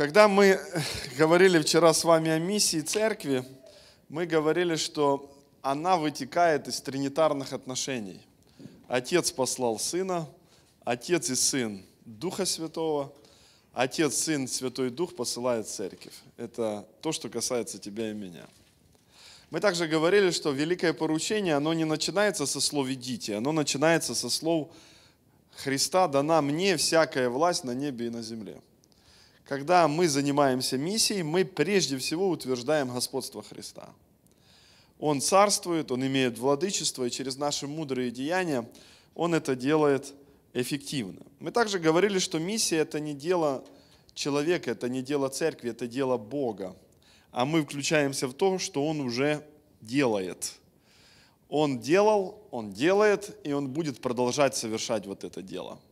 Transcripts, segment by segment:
Когда мы говорили вчера с вами о миссии церкви, мы говорили, что она вытекает из тринитарных отношений. Отец послал Сына, Отец и Сын Духа Святого, Отец, Сын, Святой Дух посылает Церковь. Это то, что касается тебя и меня. Мы также говорили, что великое поручение, оно не начинается со слов «идите», оно начинается со слов «Христа дана мне всякая власть на небе и на земле». Когда мы занимаемся миссией, мы прежде всего утверждаем господство Христа. Он царствует, он имеет владычество, и через наши мудрые деяния он это делает эффективно. Мы также говорили, что миссия – это не дело человека, это не дело церкви, это дело Бога. А мы включаемся в то, что он уже делает. Он делал, он делает, и он будет продолжать совершать вот это дело –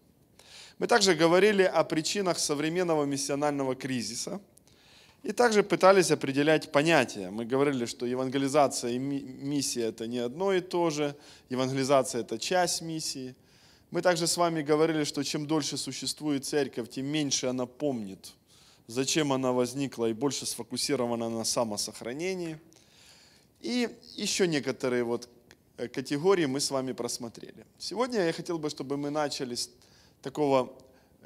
мы также говорили о причинах современного миссионального кризиса и также пытались определять понятия. Мы говорили, что евангелизация и миссия – это не одно и то же, евангелизация – это часть миссии. Мы также с вами говорили, что чем дольше существует церковь, тем меньше она помнит, зачем она возникла, и больше сфокусирована на самосохранении. И еще некоторые вот э, категории мы с вами просмотрели. Сегодня я хотел бы, чтобы мы начали с такого,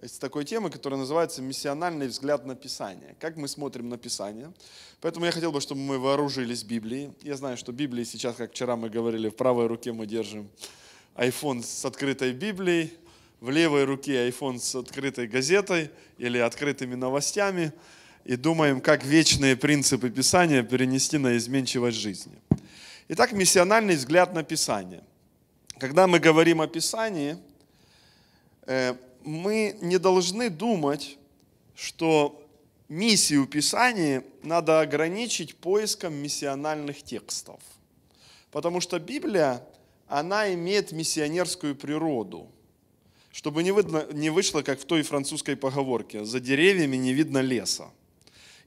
с такой темы, которая называется «Миссиональный взгляд на Писание». Как мы смотрим на Писание. Поэтому я хотел бы, чтобы мы вооружились Библией. Я знаю, что Библии сейчас, как вчера мы говорили, в правой руке мы держим iPhone с открытой Библией, в левой руке iPhone с открытой газетой или открытыми новостями и думаем, как вечные принципы Писания перенести на изменчивость жизни. Итак, миссиональный взгляд на Писание. Когда мы говорим о Писании – Э, мы не должны думать, что миссию Писания надо ограничить поиском миссиональных текстов. Потому что Библия, она имеет миссионерскую природу. Чтобы не, видно, не вышло, как в той французской поговорке, за деревьями не видно леса.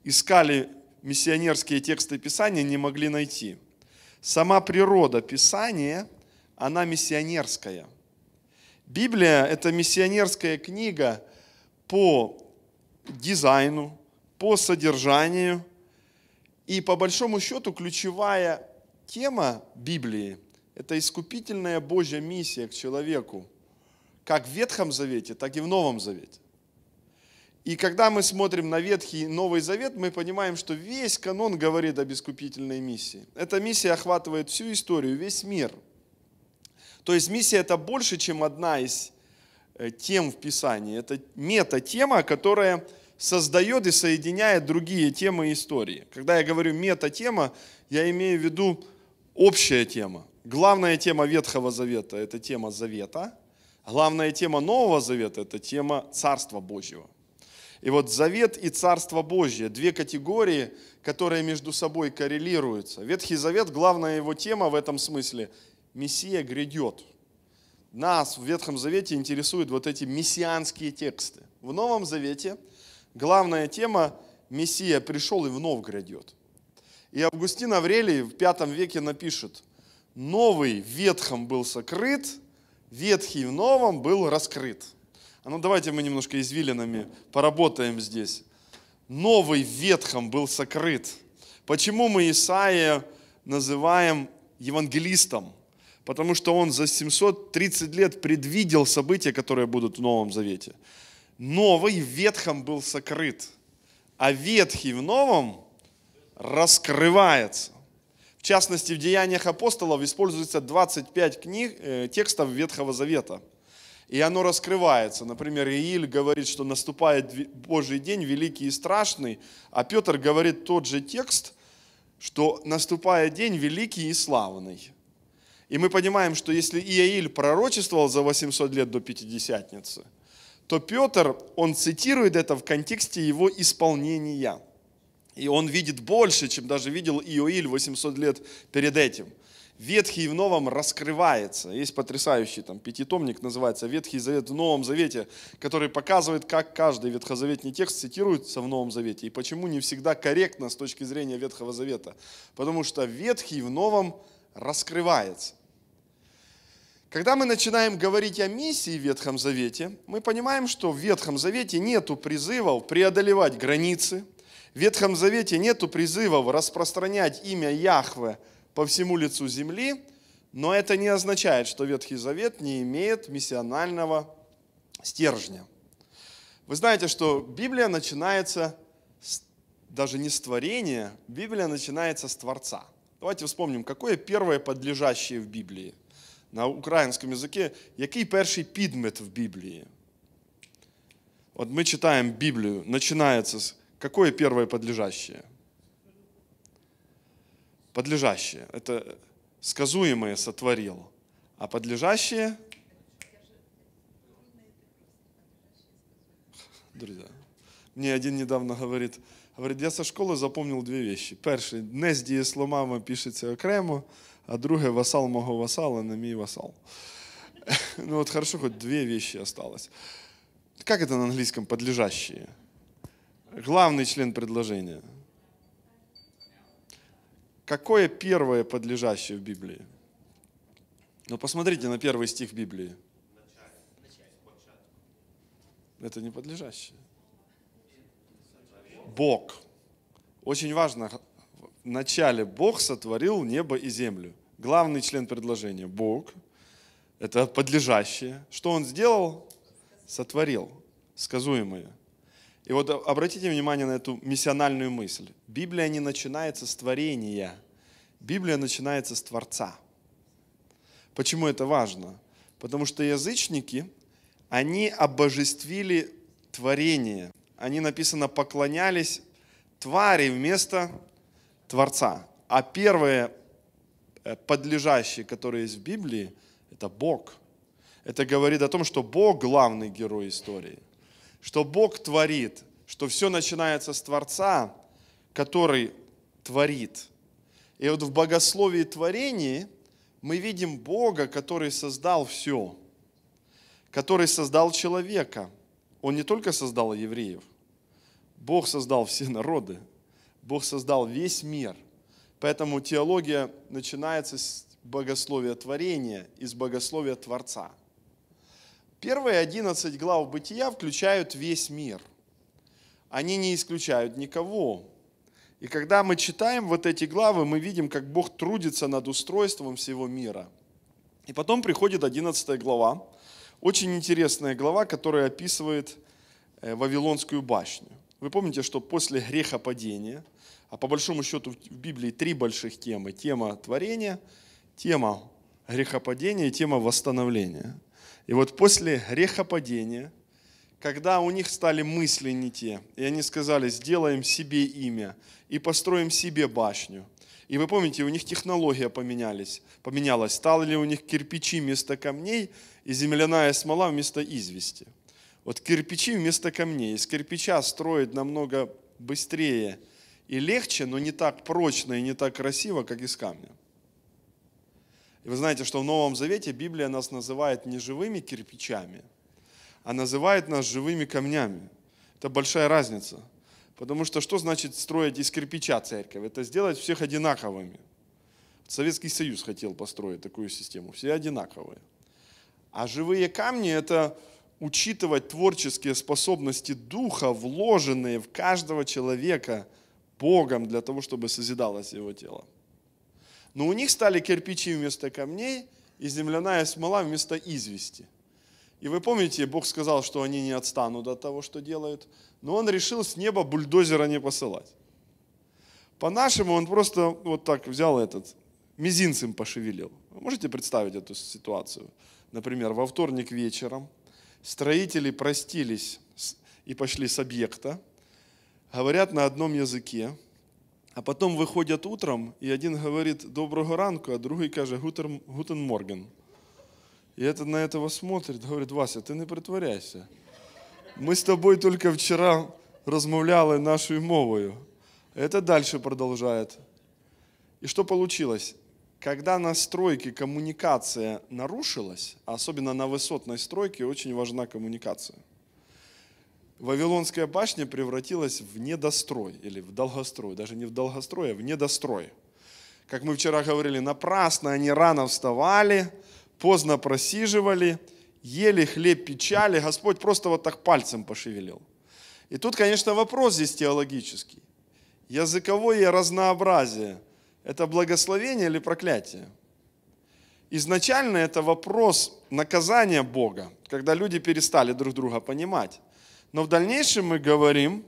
Искали миссионерские тексты Писания, не могли найти. Сама природа Писания, она миссионерская – Библия – это миссионерская книга по дизайну, по содержанию. И по большому счету ключевая тема Библии – это искупительная Божья миссия к человеку, как в Ветхом Завете, так и в Новом Завете. И когда мы смотрим на Ветхий и Новый Завет, мы понимаем, что весь канон говорит об искупительной миссии. Эта миссия охватывает всю историю, весь мир – то есть миссия это больше, чем одна из э, тем в Писании. Это мета-тема, которая создает и соединяет другие темы истории. Когда я говорю мета-тема, я имею в виду общая тема. Главная тема Ветхого Завета – это тема Завета. Главная тема Нового Завета – это тема Царства Божьего. И вот Завет и Царство Божье – две категории, которые между собой коррелируются. Ветхий Завет, главная его тема в этом смысле – Мессия грядет. Нас в Ветхом Завете интересуют вот эти мессианские тексты. В Новом Завете главная тема «Мессия пришел и вновь грядет». И Августин Аврелий в V веке напишет, «Новый в Ветхом был сокрыт, Ветхий в Новом был раскрыт». А ну давайте мы немножко извилинами поработаем здесь. Новый в Ветхом был сокрыт. Почему мы Исаия называем евангелистом? потому что он за 730 лет предвидел события, которые будут в Новом Завете. Новый в Ветхом был сокрыт, а Ветхий в Новом раскрывается. В частности, в Деяниях апостолов используется 25 книг, э, текстов Ветхого Завета. И оно раскрывается. Например, Ииль говорит, что наступает Божий день, великий и страшный, а Петр говорит тот же текст, что наступает день великий и славный. И мы понимаем, что если Иаиль пророчествовал за 800 лет до Пятидесятницы, то Петр, он цитирует это в контексте его исполнения. И он видит больше, чем даже видел Иоиль 800 лет перед этим. Ветхий в Новом раскрывается. Есть потрясающий там пятитомник, называется «Ветхий Завет в Новом Завете», который показывает, как каждый ветхозаветный текст цитируется в Новом Завете и почему не всегда корректно с точки зрения Ветхого Завета. Потому что Ветхий в Новом Завете раскрывается. Когда мы начинаем говорить о миссии в Ветхом Завете, мы понимаем, что в Ветхом Завете нету призывов преодолевать границы, в Ветхом Завете нету призывов распространять имя Яхве по всему лицу земли, но это не означает, что Ветхий Завет не имеет миссионального стержня. Вы знаете, что Библия начинается с, даже не с творения, Библия начинается с Творца – Давайте вспомним, какое первое подлежащее в Библии на украинском языке, який перший підмет в Біблії? Вот мы читаем Библию, начинается с какое первое подлежащее? Подлежащее. Это сказуемое сотворил. А подлежащее? Друзья, мне один недавно говорит, Говорить, я со школи запомнив дві вещі. Перше, не з дієсломами пишеться окремо, а друге васал мого васала, не мій васал. Ну вот хорошо, хоть две вещи осталось. Как это на английском подлежащие? Главный член предложения. Какое первое подлежащее в Библии? Ну посмотрите на первый стих Библии. Это не подлежащее. Бог. Очень важно, вначале Бог сотворил небо и землю. Главный член предложения – Бог. Это подлежащее. Что Он сделал? Сотворил. Сказуемое. И вот обратите внимание на эту миссиональную мысль. Библия не начинается с творения. Библия начинается с Творца. Почему это важно? Потому что язычники, они обожествили творение они, написано, поклонялись твари вместо Творца. А первые э, подлежащие, которые есть в Библии, это Бог. Это говорит о том, что Бог главный герой истории, что Бог творит, что все начинается с Творца, который творит. И вот в богословии творений мы видим Бога, который создал все, который создал человека – он не только создал евреев, Бог создал все народы, Бог создал весь мир. Поэтому теология начинается с богословия творения, из богословия Творца. Первые 11 глав бытия включают весь мир. Они не исключают никого. И когда мы читаем вот эти главы, мы видим, как Бог трудится над устройством всего мира. И потом приходит 11 глава, очень интересная глава, которая описывает э, Вавилонскую башню. Вы помните, что после грехопадения, а по большому счету в Библии три больших темы. Тема творения, тема грехопадения и тема восстановления. И вот после грехопадения, когда у них стали мысли не те, и они сказали, сделаем себе имя и построим себе башню. И вы помните, у них технология поменялись, поменялась. Стали ли у них кирпичи вместо камней – и земляная смола вместо извести. Вот кирпичи вместо камней. Из кирпича строить намного быстрее и легче, но не так прочно и не так красиво, как из камня. И вы знаете, что в Новом Завете Библия нас называет не живыми кирпичами, а называет нас живыми камнями. Это большая разница. Потому что что значит строить из кирпича церковь? Это сделать всех одинаковыми. Советский Союз хотел построить такую систему. Все одинаковые. А живые камни – это учитывать творческие способности духа, вложенные в каждого человека Богом для того, чтобы созидалось его тело. Но у них стали кирпичи вместо камней и земляная смола вместо извести. И вы помните, Бог сказал, что они не отстанут от того, что делают, но он решил с неба бульдозера не посылать. По-нашему он просто вот так взял этот, мизинцем пошевелил. Вы можете представить эту ситуацию? Например, во вторник вечером строители простились и пошли с объекта, говорят на одном языке, а потом выходят утром, и один говорит «доброго ранку», а другой каже «гутен морген». И этот на этого смотрит, говорит, Вася, ты не притворяйся. Мы с тобой только вчера размовляли нашу мовою. Это дальше продолжает. И что получилось? когда на стройке коммуникация нарушилась, особенно на высотной стройке, очень важна коммуникация. Вавилонская башня превратилась в недострой или в долгострой, даже не в долгострой, а в недострой. Как мы вчера говорили, напрасно они рано вставали, поздно просиживали, ели хлеб, печали. Господь просто вот так пальцем пошевелил. И тут, конечно, вопрос здесь теологический. Языковое разнообразие – это благословение или проклятие? Изначально это вопрос наказания Бога, когда люди перестали друг друга понимать. Но в дальнейшем мы говорим,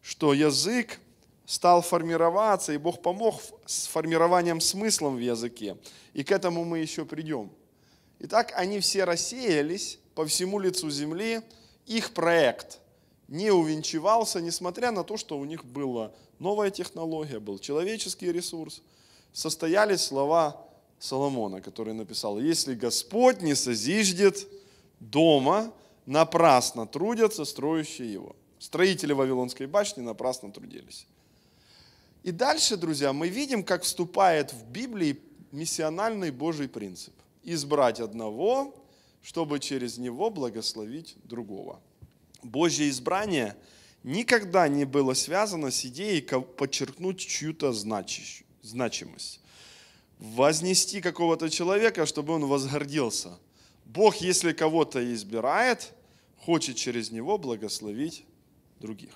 что язык стал формироваться, и Бог помог с формированием смыслом в языке. И к этому мы еще придем. Итак, они все рассеялись по всему лицу земли, их проект не увенчивался, несмотря на то, что у них была новая технология, был человеческий ресурс – состоялись слова Соломона, который написал, «Если Господь не созиждет дома, напрасно трудятся строящие его». Строители Вавилонской башни напрасно трудились. И дальше, друзья, мы видим, как вступает в Библии миссиональный Божий принцип. Избрать одного, чтобы через него благословить другого. Божье избрание никогда не было связано с идеей подчеркнуть чью-то значащую значимость. Вознести какого-то человека, чтобы он возгордился. Бог, если кого-то избирает, хочет через него благословить других.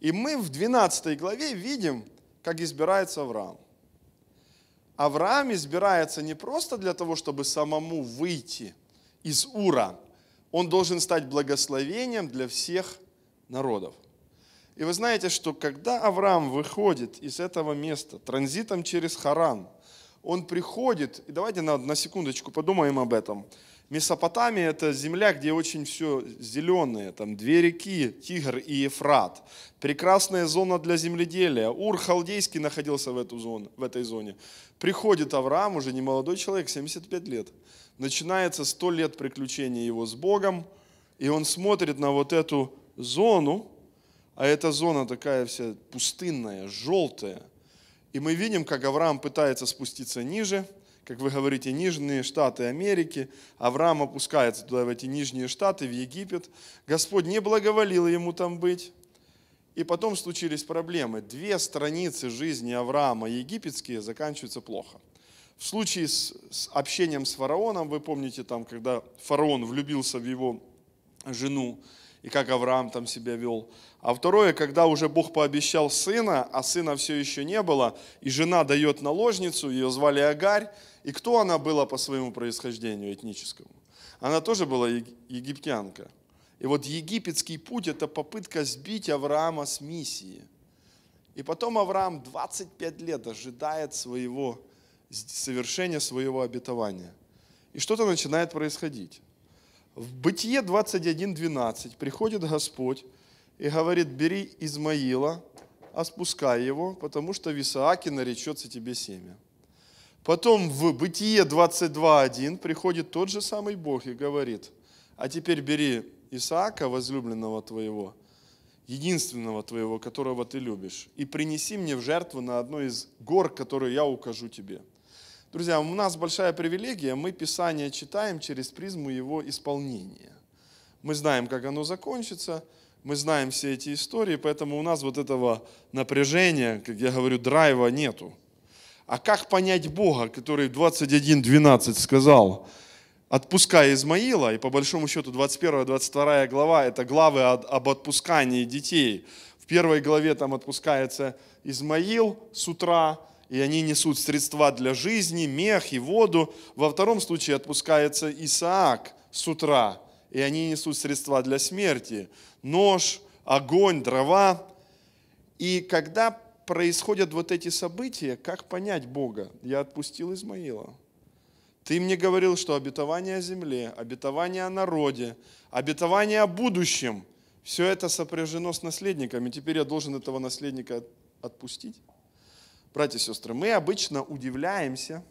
И мы в 12 главе видим, как избирается Авраам. Авраам избирается не просто для того, чтобы самому выйти из Ура. Он должен стать благословением для всех народов. И вы знаете, что когда Авраам выходит из этого места транзитом через Харан, он приходит, и давайте на, на секундочку подумаем об этом. Месопотамия – это земля, где очень все зеленое, там две реки, Тигр и Ефрат. Прекрасная зона для земледелия. Ур Халдейский находился в, эту зону, в этой зоне. Приходит Авраам, уже не молодой человек, 75 лет. Начинается 100 лет приключения его с Богом, и он смотрит на вот эту зону, а эта зона такая вся пустынная, желтая. И мы видим, как Авраам пытается спуститься ниже, как вы говорите, нижние штаты Америки. Авраам опускается туда, в эти нижние штаты, в Египет. Господь не благоволил ему там быть. И потом случились проблемы. Две страницы жизни Авраама египетские заканчиваются плохо. В случае с, с общением с фараоном, вы помните там, когда фараон влюбился в его жену, и как Авраам там себя вел. А второе, когда уже Бог пообещал сына, а сына все еще не было, и жена дает наложницу, ее звали Агарь, и кто она была по своему происхождению этническому? Она тоже была египтянка. И вот египетский путь – это попытка сбить Авраама с миссии. И потом Авраам 25 лет ожидает своего, совершения своего обетования. И что-то начинает происходить. В Бытие 21.12 приходит Господь и говорит, бери Измаила, а спускай его, потому что в Исааке наречется тебе семя. Потом в Бытие 22.1 приходит тот же самый Бог и говорит, а теперь бери Исаака, возлюбленного твоего, единственного твоего, которого ты любишь, и принеси мне в жертву на одной из гор, которую я укажу тебе – Друзья, у нас большая привилегия, мы Писание читаем через призму его исполнения. Мы знаем, как оно закончится, мы знаем все эти истории, поэтому у нас вот этого напряжения, как я говорю, драйва нету. А как понять Бога, который в 21.12 сказал, отпуская Измаила, и по большому счету 21-22 глава – это главы об отпускании детей. В первой главе там отпускается Измаил с утра, и они несут средства для жизни, мех и воду. Во втором случае отпускается Исаак с утра, и они несут средства для смерти, нож, огонь, дрова. И когда происходят вот эти события, как понять Бога? Я отпустил Измаила. Ты мне говорил, что обетование о земле, обетование о народе, обетование о будущем, все это сопряжено с наследниками. Теперь я должен этого наследника отпустить? Братья и сестры, мы обычно удивляемся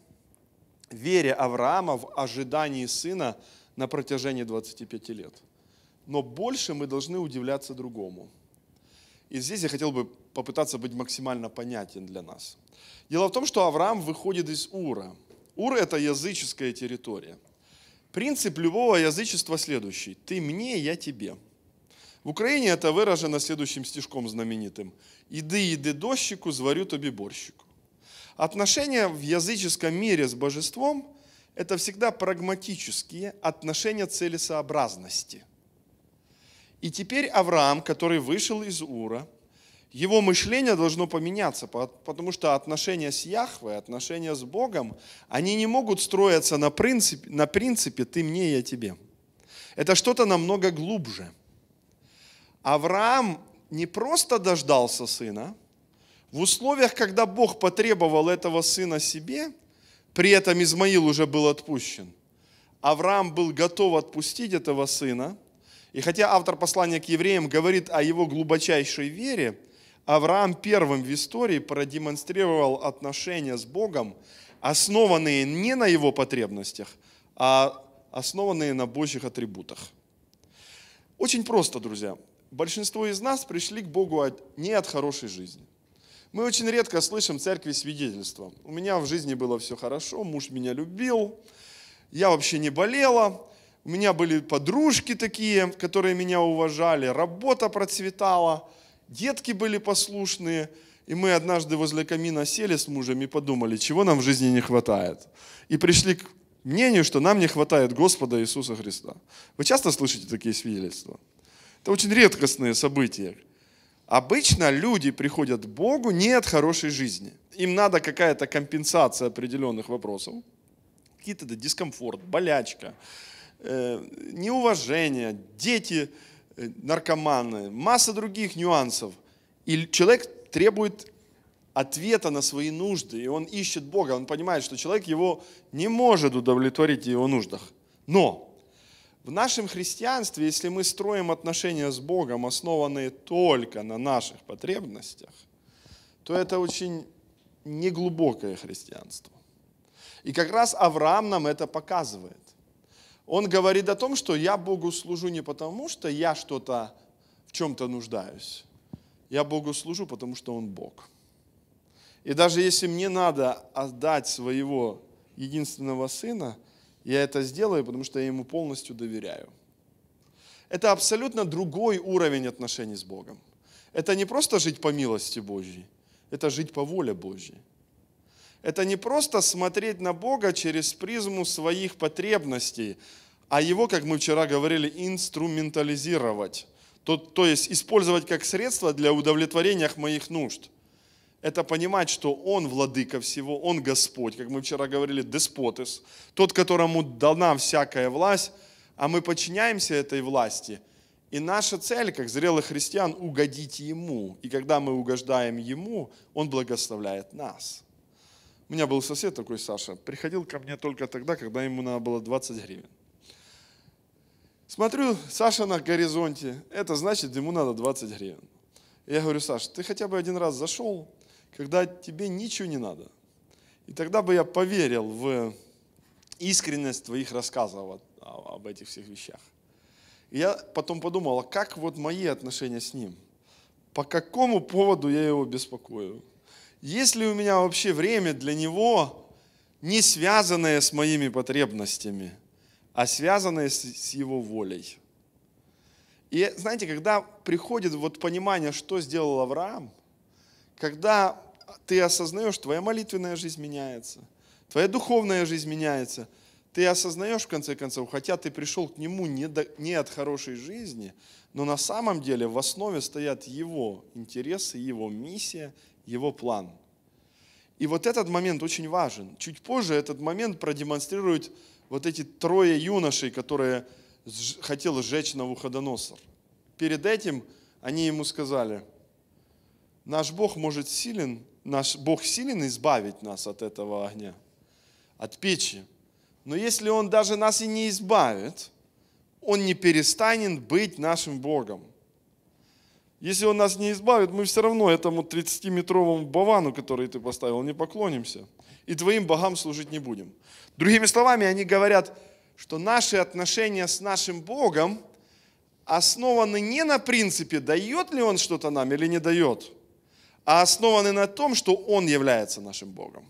вере Авраама в ожидании сына на протяжении 25 лет. Но больше мы должны удивляться другому. И здесь я хотел бы попытаться быть максимально понятен для нас. Дело в том, что Авраам выходит из Ура. Ур – это языческая территория. Принцип любого язычества следующий. Ты мне, я тебе – в Україні це виражено слідущим стежком знаменитим. иди іди дощику, зварю тобі борщику». Отношения в языческом мире с божеством – это всегда прагматические отношения целесообразности. И теперь Авраам, который вышел из Ура, его мышление должно поменяться, потому что отношения с Яхвой, отношения с Богом, они не могут строиться на принципе, на принципе «ты мне, я тебе». Это что-то намного глубже – Авраам не просто дождался сына, в условиях, когда Бог потребовал этого сына себе, при этом Измаил уже был отпущен, Авраам был готов отпустить этого сына. И хотя автор послания к евреям говорит о его глубочайшей вере, Авраам первым в истории продемонстрировал отношения с Богом, основанные не на его потребностях, а основанные на Божьих атрибутах. Очень просто, друзья большинство из нас пришли к Богу не от хорошей жизни. Мы очень редко слышим в церкви свидетельства. У меня в жизни было все хорошо, муж меня любил, я вообще не болела, у меня были подружки такие, которые меня уважали, работа процветала, детки были послушные. И мы однажды возле камина сели с мужем и подумали, чего нам в жизни не хватает. И пришли к мнению, что нам не хватает Господа Иисуса Христа. Вы часто слышите такие свидетельства? Это очень редкостное событие. Обычно люди приходят к Богу не от хорошей жизни. Им надо какая-то компенсация определенных вопросов. Какие-то дискомфорт, болячка, э, неуважение, дети э, наркоманы, масса других нюансов. И человек требует ответа на свои нужды, и он ищет Бога, он понимает, что человек его не может удовлетворить в его нуждах. Но в нашем христианстве, если мы строим отношения с Богом, основанные только на наших потребностях, то это очень неглубокое христианство. И как раз Авраам нам это показывает. Он говорит о том, что я Богу служу не потому, что я что-то в чем-то нуждаюсь. Я Богу служу, потому что Он Бог. И даже если мне надо отдать своего единственного сына – я это сделаю, потому что я ему полностью доверяю. Это абсолютно другой уровень отношений с Богом. Это не просто жить по милости Божьей, это жить по воле Божьей. Это не просто смотреть на Бога через призму своих потребностей, а его, как мы вчера говорили, инструментализировать. То, то есть использовать как средство для удовлетворения моих нужд – это понимать, что Он владыка всего, Он Господь, как мы вчера говорили, деспотис, тот, которому дана всякая власть, а мы подчиняемся этой власти. И наша цель, как зрелых христиан, угодить Ему. И когда мы угождаем Ему, Он благословляет нас. У меня был сосед такой, Саша, приходил ко мне только тогда, когда ему надо было 20 гривен. Смотрю, Саша на горизонте, это значит, ему надо 20 гривен. Я говорю, Саш, ты хотя бы один раз зашел, когда тебе ничего не надо. И тогда бы я поверил в искренность твоих рассказов об этих всех вещах. И я потом подумал, а как вот мои отношения с ним? По какому поводу я его беспокою? Есть ли у меня вообще время для него, не связанное с моими потребностями, а связанное с его волей? И знаете, когда приходит вот понимание, что сделал Авраам, когда ты осознаешь, твоя молитвенная жизнь меняется, твоя духовная жизнь меняется, ты осознаешь в конце концов, хотя ты пришел к нему не, до, не от хорошей жизни, но на самом деле в основе стоят его интересы, его миссия, его план. И вот этот момент очень важен. Чуть позже этот момент продемонстрирует вот эти трое юношей, которые хотели сжечь Навуходоносор. Перед этим они ему сказали – Наш Бог может силен, наш Бог силен избавить нас от этого огня, от печи. Но если Он даже нас и не избавит, Он не перестанет быть нашим Богом. Если Он нас не избавит, мы все равно этому 30-метровому бавану, который ты поставил, не поклонимся. И твоим богам служить не будем. Другими словами, они говорят, что наши отношения с нашим Богом основаны не на принципе, дает ли Он что-то нам или не дает – а основаны на том, что Он является нашим Богом.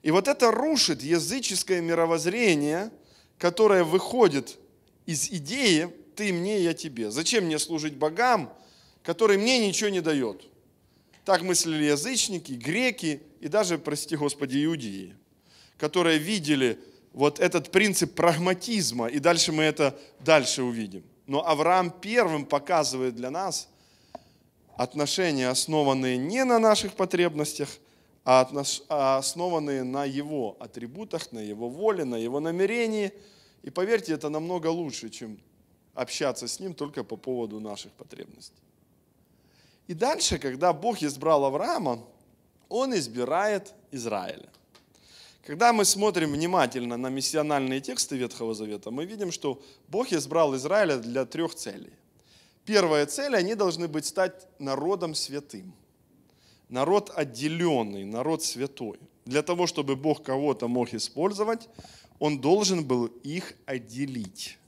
И вот это рушит языческое мировоззрение, которое выходит из идеи «ты мне, я тебе». Зачем мне служить богам, которые мне ничего не дают? Так мыслили язычники, греки и даже, прости Господи, иудеи, которые видели вот этот принцип прагматизма, и дальше мы это дальше увидим. Но Авраам первым показывает для нас – отношения, основанные не на наших потребностях, а, а основанные на его атрибутах, на его воле, на его намерении. И поверьте, это намного лучше, чем общаться с ним только по поводу наших потребностей. И дальше, когда Бог избрал Авраама, он избирает Израиля. Когда мы смотрим внимательно на миссиональные тексты Ветхого Завета, мы видим, что Бог избрал Израиля для трех целей. Первая цель, они должны быть стать народом святым. Народ отделенный, народ святой. Для того, чтобы Бог кого-то мог использовать, Он должен был их отделить.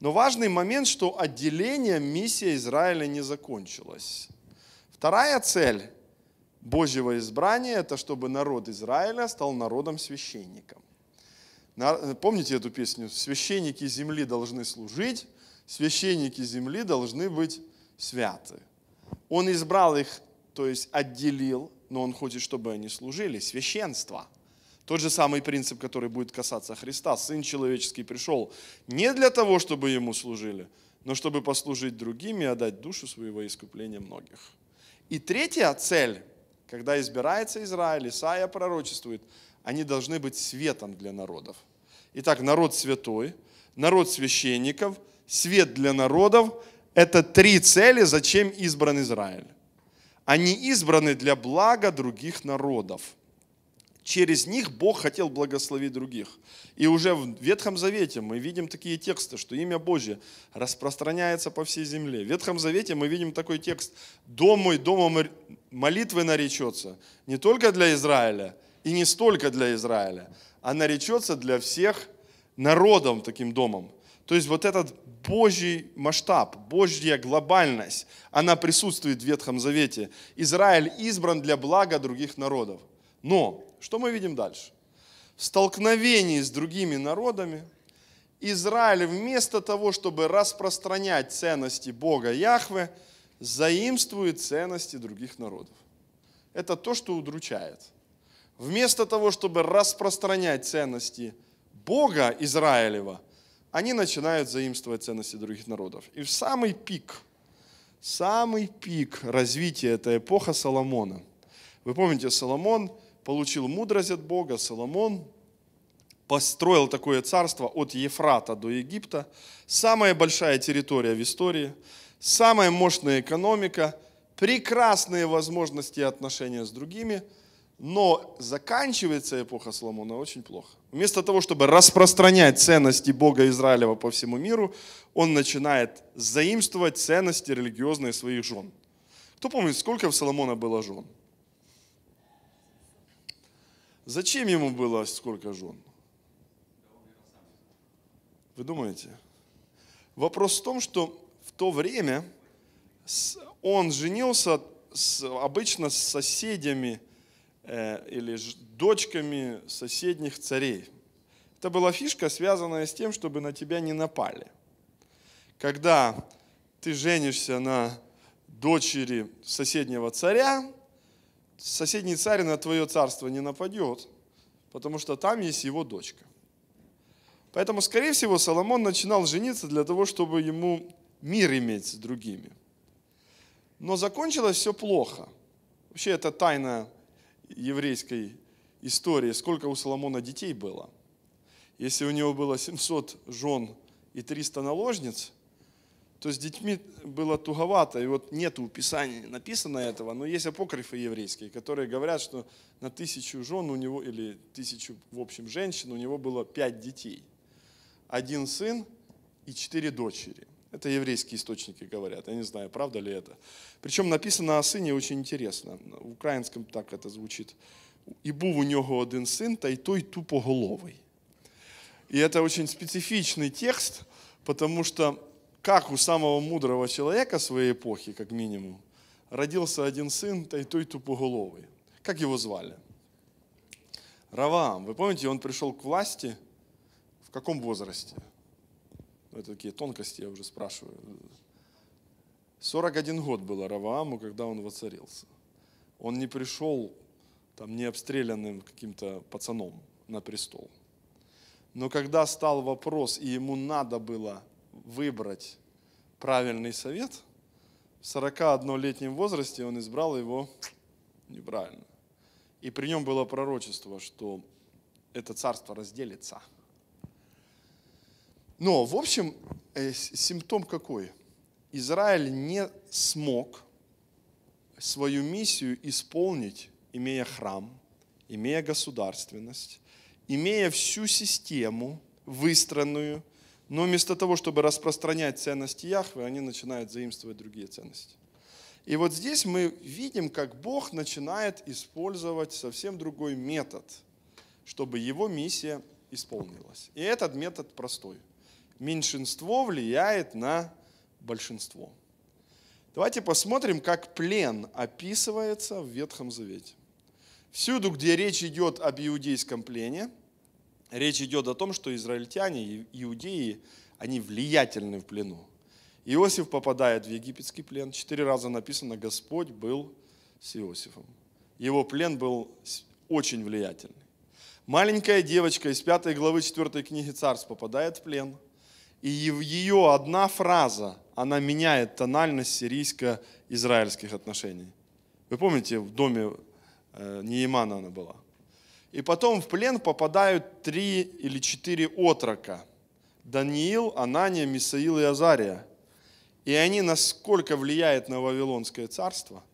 Но важный момент, что отделение миссия Израиля не закончилась. Вторая цель Божьего избрания – это чтобы народ Израиля стал народом священником. Помните эту песню? Священники земли должны служить, священники земли должны быть святы. Он избрал их, то есть отделил, но он хочет, чтобы они служили, священство. Тот же самый принцип, который будет касаться Христа. Сын человеческий пришел не для того, чтобы ему служили, но чтобы послужить другим и отдать душу своего искупления многих. И третья цель, когда избирается Израиль, Исаия пророчествует, они должны быть светом для народов. Итак, народ святой, народ священников – свет для народов. Это три цели, зачем избран Израиль. Они избраны для блага других народов. Через них Бог хотел благословить других. И уже в Ветхом Завете мы видим такие тексты, что имя Божье распространяется по всей земле. В Ветхом Завете мы видим такой текст «Дом мой, домом молитвы наречется» не только для Израиля и не столько для Израиля, а наречется для всех народом таким домом. То есть вот этот Божий масштаб, Божья глобальность, она присутствует в Ветхом Завете. Израиль избран для блага других народов. Но что мы видим дальше? В столкновении с другими народами Израиль вместо того, чтобы распространять ценности Бога Яхве, заимствует ценности других народов. Это то, что удручает. Вместо того, чтобы распространять ценности Бога Израилева – они начинают заимствовать ценности других народов. И в самый пик, самый пик развития – это эпоха Соломона. Вы помните, Соломон получил мудрость от Бога, Соломон построил такое царство от Ефрата до Египта, самая большая территория в истории, самая мощная экономика, прекрасные возможности отношения с другими – но заканчивается эпоха Соломона очень плохо. Вместо того, чтобы распространять ценности Бога Израилева по всему миру, он начинает заимствовать ценности религиозные своих жен. Кто помнит, сколько в Соломона было жен? Зачем ему было сколько жен? Вы думаете? Вопрос в том, что в то время он женился с, обычно с соседями, Э, или дочками соседних царей. Это была фишка, связанная с тем, чтобы на тебя не напали. Когда ты женишься на дочери соседнего царя, соседний царь на твое царство не нападет, потому что там есть его дочка. Поэтому, скорее всего, Соломон начинал жениться для того, чтобы ему мир иметь с другими. Но закончилось все плохо. Вообще, это тайна еврейской истории, сколько у Соломона детей было. Если у него было 700 жен и 300 наложниц, то с детьми было туговато. И вот нету в Писании написано этого, но есть апокрифы еврейские, которые говорят, что на тысячу жен у него, или тысячу, в общем, женщин у него было пять детей. Один сын и четыре дочери. Это еврейские источники говорят, я не знаю, правда ли это. Причем написано о сыне очень интересно. В украинском так это звучит. И був у нього один сын, та й той тупоголовый. И это очень специфичный текст, потому что как у самого мудрого человека своей эпохи, как минимум, родился один сын, та и той тупоголовый. Как его звали? Раваам. Вы помните, он пришел к власти в каком возрасте? Это такие тонкости я уже спрашиваю. 41 год было Раваму, когда он воцарился. Он не пришел там не обстрелянным каким-то пацаном на престол. Но когда стал вопрос, и ему надо было выбрать правильный совет, в 41-летнем возрасте он избрал его неправильно. И при нем было пророчество, что это царство разделится – но, в общем, э, симптом какой? Израиль не смог свою миссию исполнить, имея храм, имея государственность, имея всю систему выстроенную, но вместо того, чтобы распространять ценности Яхвы, они начинают заимствовать другие ценности. И вот здесь мы видим, как Бог начинает использовать совсем другой метод, чтобы его миссия исполнилась. И этот метод простой – меньшинство влияет на большинство. Давайте посмотрим, как плен описывается в Ветхом Завете. Всюду, где речь идет об иудейском плене, речь идет о том, что израильтяне, иудеи, они влиятельны в плену. Иосиф попадает в египетский плен. Четыре раза написано, Господь был с Иосифом. Его плен был очень влиятельный. Маленькая девочка из пятой главы четвертой книги Царств попадает в плен – и ее одна фраза, она меняет тональность сирийско-израильских отношений. Вы помните, в доме э, Неемана она была. И потом в плен попадают три или четыре отрока. Даниил, Анания, Мисаил и Азария. И они насколько влияют на Вавилонское царство,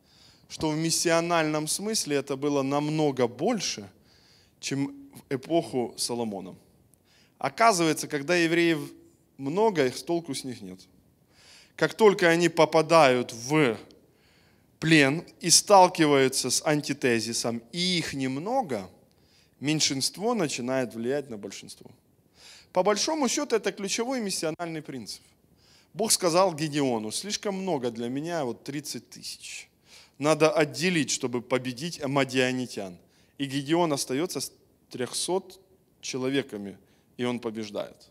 что в миссиональном смысле это было намного больше, чем в эпоху Соломона. Оказывается, когда евреев много, их толку с них нет. Как только они попадают в плен и сталкиваются с антитезисом, и их немного, меньшинство начинает влиять на большинство. По большому счету это ключевой миссиональный принцип. Бог сказал Гедеону, слишком много для меня, вот 30 тысяч. Надо отделить, чтобы победить мадианитян. И Гедеон остается с 300 человеками, и он побеждает.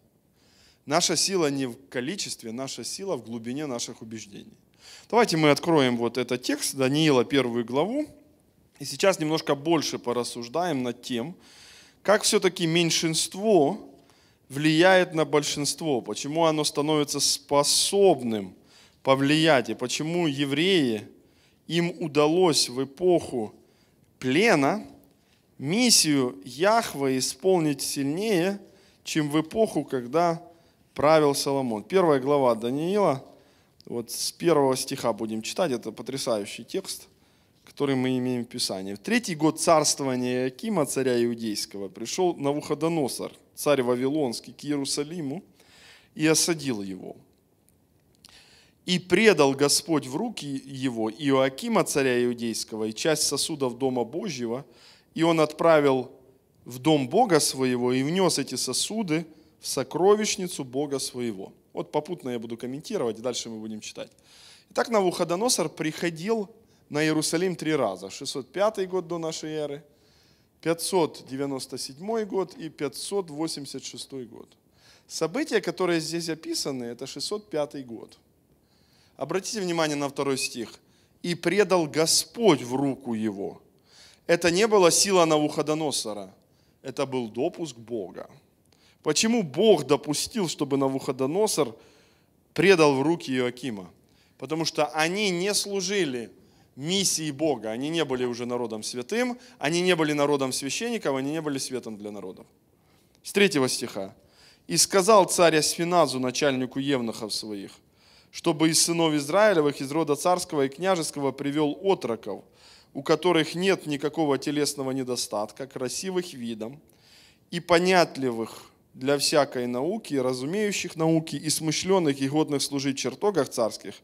Наша сила не в количестве, наша сила в глубине наших убеждений. Давайте мы откроем вот этот текст, Даниила, первую главу, и сейчас немножко больше порассуждаем над тем, как все-таки меньшинство влияет на большинство, почему оно становится способным повлиять, и почему евреи, им удалось в эпоху плена миссию Яхва исполнить сильнее, чем в эпоху, когда правил Соломон. Первая глава Даниила, вот с первого стиха будем читать, это потрясающий текст, который мы имеем в Писании. В третий год царствования Акима, царя Иудейского, пришел Навуходоносор, царь Вавилонский, к Иерусалиму и осадил его. И предал Господь в руки его Иоакима, царя Иудейского, и часть сосудов Дома Божьего, и он отправил в дом Бога своего и внес эти сосуды – в сокровищницу Бога своего. Вот попутно я буду комментировать, и дальше мы будем читать. Итак, Навуходоносор приходил на Иерусалим три раза. 605 год до нашей эры, 597 год и 586 год. События, которые здесь описаны, это 605 год. Обратите внимание на второй стих. «И предал Господь в руку его». Это не была сила Навуходоносора, это был допуск Бога. Почему Бог допустил, чтобы Навуходоносор предал в руки Иоакима? Потому что они не служили миссии Бога. Они не были уже народом святым, они не были народом священников, они не были светом для народов. С третьего стиха. «И сказал царь Асфиназу, начальнику евнухов своих, чтобы из сынов Израилевых, из рода царского и княжеского привел отроков, у которых нет никакого телесного недостатка, красивых видом и понятливых для всякой науки, разумеющих науки, и смышленных, и годных служить чертогах царских,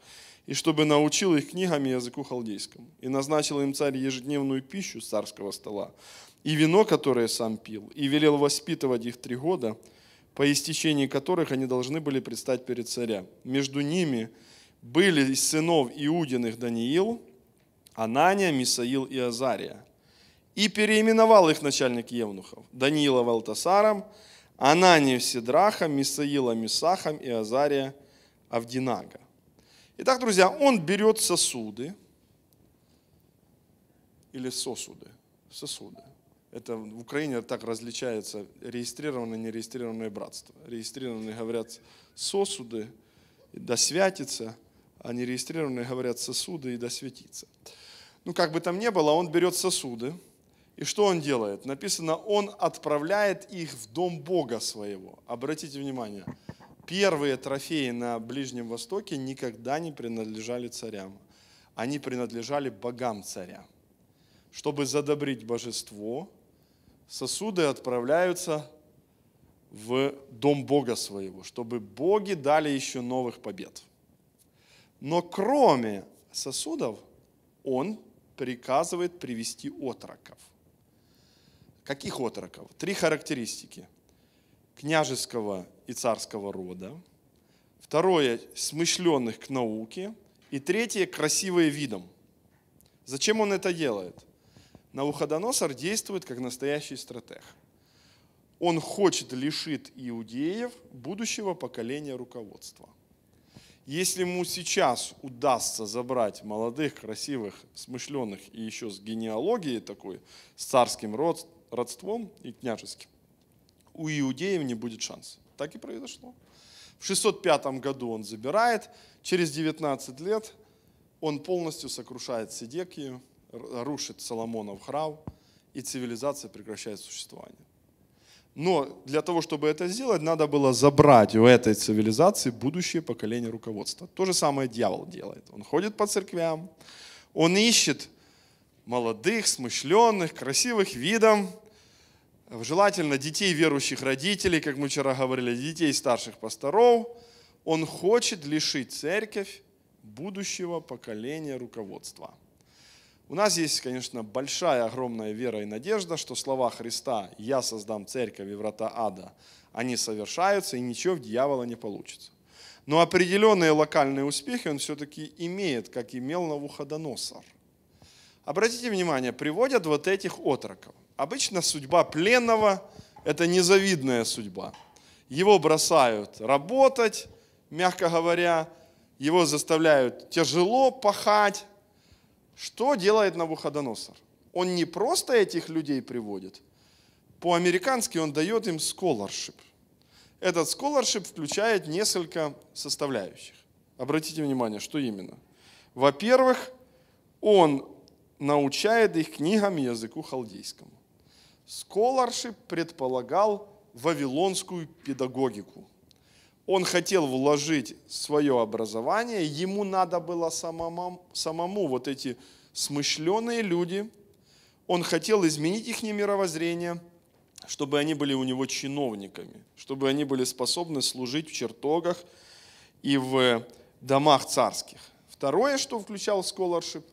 и чтобы научил их книгами языку халдейскому, и назначил им царь ежедневную пищу с царского стола, и вино, которое сам пил, и велел воспитывать их три года, по истечении которых они должны были предстать перед царя. Между ними были из сынов Иудиных Даниил, Анания, Мисаил и Азария. И переименовал их начальник Евнухов, Даниила Валтасаром, Ананию Сидраха, Мисаила Мисахам и Азария Авдинага. Итак, друзья, он берет сосуды, или сосуды, сосуды. Это в Украине так различается реgistrированное, нереgistrированное братство. Регистрированные говорят сосуды, досвятится, а нереgistrированные говорят сосуды и досвятится. Ну, как бы там ни было, он берет сосуды, и что он делает? Написано, он отправляет их в дом Бога своего. Обратите внимание, первые трофеи на Ближнем Востоке никогда не принадлежали царям. Они принадлежали богам царя. Чтобы задобрить божество, сосуды отправляются в дом Бога своего, чтобы боги дали еще новых побед. Но кроме сосудов, он приказывает привести отроков – Каких отроков? Три характеристики. Княжеского и царского рода. Второе – смышленных к науке. И третье – красивые видом. Зачем он это делает? Науходоносор действует как настоящий стратег. Он хочет лишить иудеев будущего поколения руководства. Если ему сейчас удастся забрать молодых, красивых, смышленных и еще с генеалогией такой, с царским род, родством и княжеским, у иудеев не будет шанса. Так и произошло. В 605 году он забирает, через 19 лет он полностью сокрушает Сидекию, рушит Соломонов храм, и цивилизация прекращает существование. Но для того, чтобы это сделать, надо было забрать у этой цивилизации будущее поколение руководства. То же самое дьявол делает. Он ходит по церквям, он ищет молодых, смышленных, красивых видом желательно детей верующих родителей, как мы вчера говорили, детей старших пасторов, он хочет лишить церковь будущего поколения руководства. У нас есть, конечно, большая, огромная вера и надежда, что слова Христа «Я создам церковь и врата ада», они совершаются, и ничего в дьявола не получится. Но определенные локальные успехи он все-таки имеет, как имел Навуходоносор. Обратите внимание, приводят вот этих отроков. Обычно судьба пленного – это незавидная судьба. Его бросают работать, мягко говоря, его заставляют тяжело пахать. Что делает Навуходоносор? Он не просто этих людей приводит. По-американски он дает им scholarship. Этот scholarship включает несколько составляющих. Обратите внимание, что именно. Во-первых, он научает их книгам языку халдейскому. Сколаршип предполагал вавилонскую педагогику. Он хотел вложить свое образование, ему надо было самому, самому вот эти смышленые люди, он хотел изменить их мировоззрение, чтобы они были у него чиновниками, чтобы они были способны служить в чертогах и в домах царских. Второе, что включал сколаршип,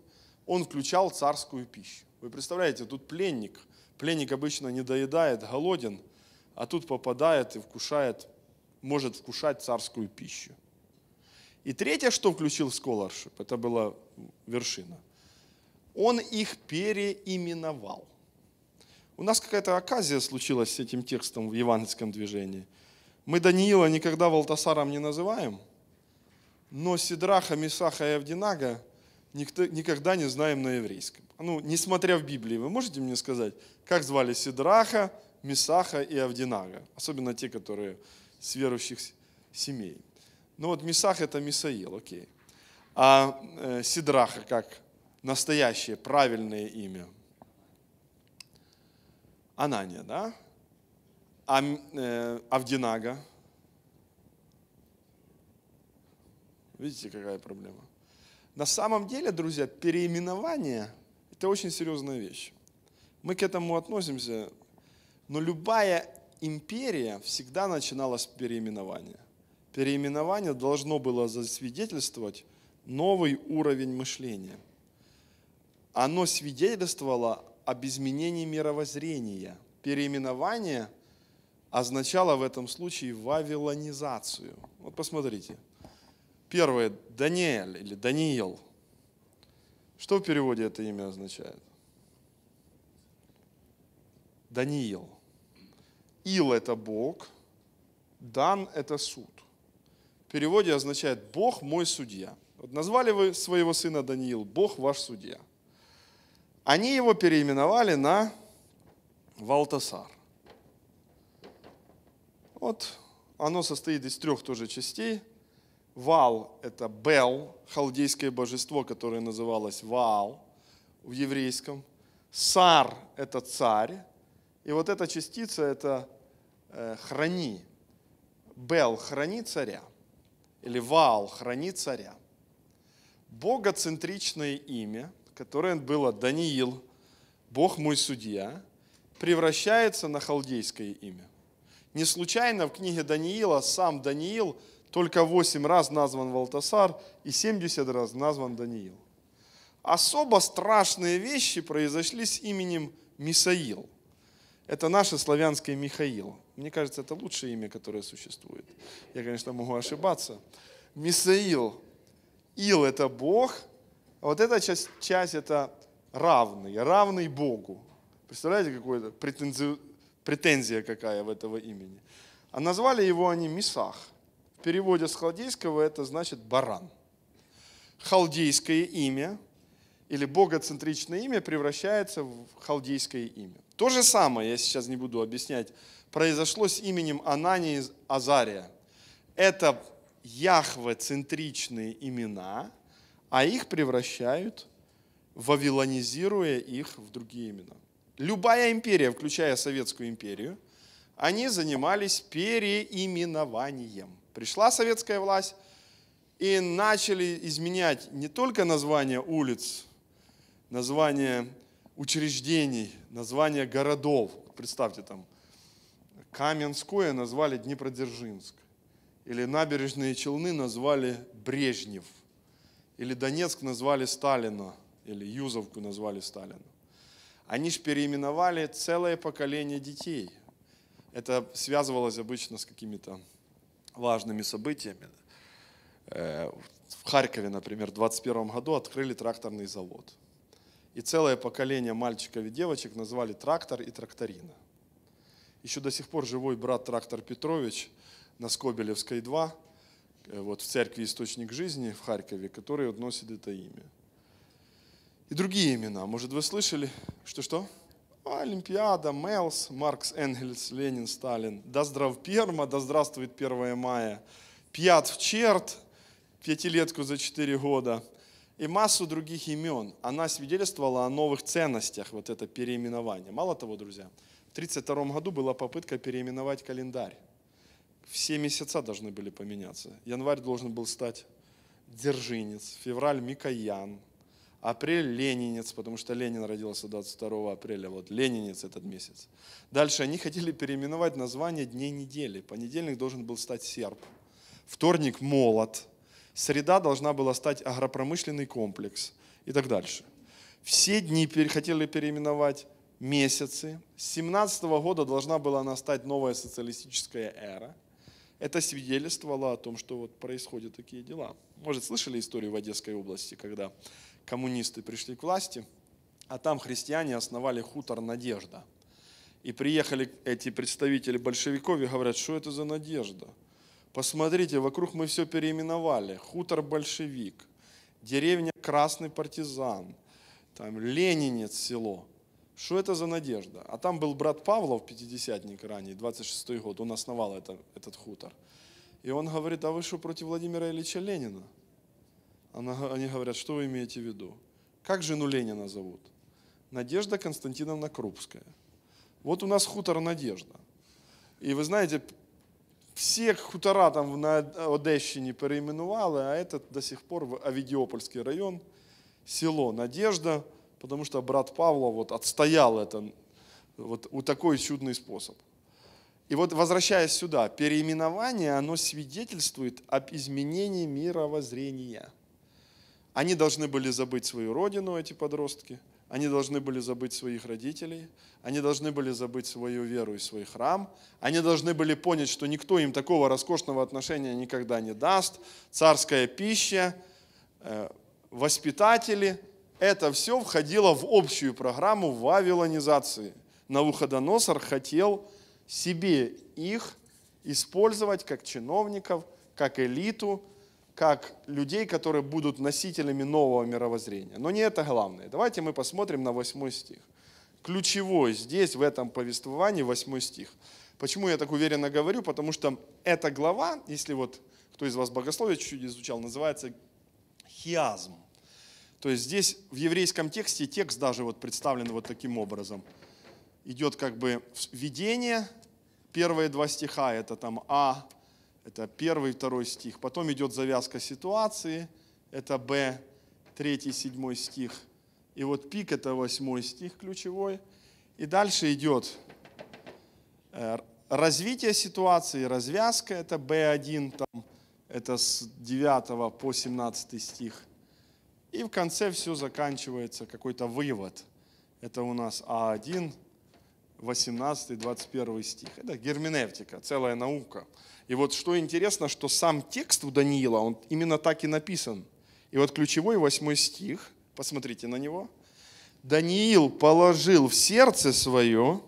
он включал царскую пищу. Вы представляете, тут пленник – Пленник обычно не доедает, голоден, а тут попадает и вкушает, может вкушать царскую пищу. И третье, что включил в scholarship, это была вершина. Он их переименовал. У нас какая-то оказия случилась с этим текстом в евангельском движении. Мы Даниила никогда Валтасаром не называем, но Сидраха, Мисаха и Авдинага никто, никогда не знаем на еврейском. Ну, несмотря в Библии, вы можете мне сказать, как звали Сидраха, Мисаха и Авдинага, особенно те, которые с верующих семей. Ну вот Мисах это Мисаил, окей. А э, Сидраха как настоящее, правильное имя? Анания, да? А э, Авдинага? Видите, какая проблема? На самом деле, друзья, переименование – это очень серьезная вещь. Мы к этому относимся, но любая империя всегда начиналась с переименования. Переименование должно было засвидетельствовать новый уровень мышления. Оно свидетельствовало об изменении мировоззрения. Переименование означало в этом случае вавилонизацию. Вот посмотрите. Первое – Даниэль или Даниил. Что в переводе это имя означает? Даниил. Ил – это Бог, Дан – это суд. В переводе означает «Бог мой судья». Вот назвали вы своего сына Даниил «Бог ваш судья». Они его переименовали на Валтасар. Вот оно состоит из трех тоже частей. Вал – это Бел, халдейское божество, которое называлось Ваал в еврейском. Сар – это царь, и вот эта частица – это э, «храни». Бел – «храни царя» или Ваал – «храни царя». Богоцентричное имя, которое было Даниил, «Бог мой судья», превращается на халдейское имя. Не случайно в книге Даниила сам Даниил только 8 раз назван Валтасар и 70 раз назван Даниил. Особо страшные вещи произошли с именем Мисаил. Это наше славянское Михаил. Мне кажется, это лучшее имя, которое существует. Я, конечно, могу ошибаться. Мисаил. Ил – это Бог, а вот эта часть, часть – это равный, равный Богу. Представляете, какая претензия, претензия какая в этого имени. А назвали его они Мисах. В переводе с халдейского это значит баран. Халдейское имя или богоцентричное имя превращается в халдейское имя. То же самое, я сейчас не буду объяснять, произошло с именем Анания Азария. Это Яхве-центричные имена, а их превращают, вавилонизируя их в другие имена. Любая империя, включая Советскую империю, они занимались переименованием. Пришла советская власть и начали изменять не только названия улиц, названия учреждений, названия городов. Представьте там, Каменское назвали Днепродзержинск, или набережные Челны назвали Брежнев, или Донецк назвали Сталина, или Юзовку назвали Сталина. Они же переименовали целое поколение детей. Это связывалось обычно с какими-то важными событиями. Э, в Харькове, например, в 21 году открыли тракторный завод – и целое поколение мальчиков и девочек назвали трактор и тракторина. Еще до сих пор живой брат трактор Петрович на Скобелевской 2, э, вот в церкви «Источник жизни» в Харькове, который относит это имя. И другие имена. Может, вы слышали, что-что? Олимпиада, Мелс, Маркс, Энгельс, Ленин, Сталин. Да здрав Перма, да здравствует 1 мая. Пьят в черт, пятилетку за 4 года и массу других имен. Она свидетельствовала о новых ценностях, вот это переименование. Мало того, друзья, в 1932 году была попытка переименовать календарь. Все месяца должны были поменяться. Январь должен был стать Держинец, февраль Микоян, апрель Ленинец, потому что Ленин родился 22 апреля, вот Ленинец этот месяц. Дальше они хотели переименовать название дней недели. Понедельник должен был стать серб, вторник молот – Среда должна была стать агропромышленный комплекс и так дальше. Все дни хотели переименовать месяцы. С 17 года должна была настать новая социалистическая эра. Это свидетельствовало о том, что вот происходят такие дела. Может, слышали историю в Одесской области, когда коммунисты пришли к власти, а там христиане основали хутор «Надежда». И приехали эти представители большевиков и говорят, что это за надежда? Посмотрите, вокруг мы все переименовали. Хутор большевик, деревня красный партизан, там Ленинец село. Что это за надежда? А там был брат Павлов, пятидесятник ранее, 26-й год, он основал это, этот хутор. И он говорит, а вы что, против Владимира Ильича Ленина? Она, они говорят, что вы имеете в виду? Как жену Ленина зовут? Надежда Константиновна Крупская. Вот у нас хутор Надежда. И вы знаете, все хутора там на Одещине переименовали, а этот до сих пор в Авідіопольський район, село Надежда, потому что брат Павла вот отстоял это вот, вот такой чудный способ. И вот возвращаясь сюда, переименование, оно свидетельствует об изменении мировоззрения. Они должны были забыть свою родину, эти подростки – они должны были забыть своих родителей, они должны были забыть свою веру и свой храм, они должны были понять, что никто им такого роскошного отношения никогда не даст, царская пища, э, воспитатели, это все входило в общую программу вавилонизации. Навуходоносор хотел себе их использовать как чиновников, как элиту, как людей, которые будут носителями нового мировоззрения. Но не это главное. Давайте мы посмотрим на 8 стих. Ключевой здесь, в этом повествовании, 8 стих. Почему я так уверенно говорю? Потому что эта глава, если вот кто из вас богословие чуть-чуть изучал, называется хиазм. То есть здесь в еврейском тексте текст даже вот представлен вот таким образом. Идет как бы введение, первые два стиха это там А, это первый, второй стих. Потом идет завязка ситуации. Это Б, третий, седьмой стих. И вот пик – это восьмой стих ключевой. И дальше идет э, развитие ситуации, развязка – это Б1, там, это с 9 по 17 стих. И в конце все заканчивается, какой-то вывод. Это у нас А1, 18, 21 стих. Это герменевтика, целая наука. И вот что интересно, что сам текст у Даниила, он именно так и написан. И вот ключевой восьмой стих, посмотрите на него. Даниил положил в сердце свое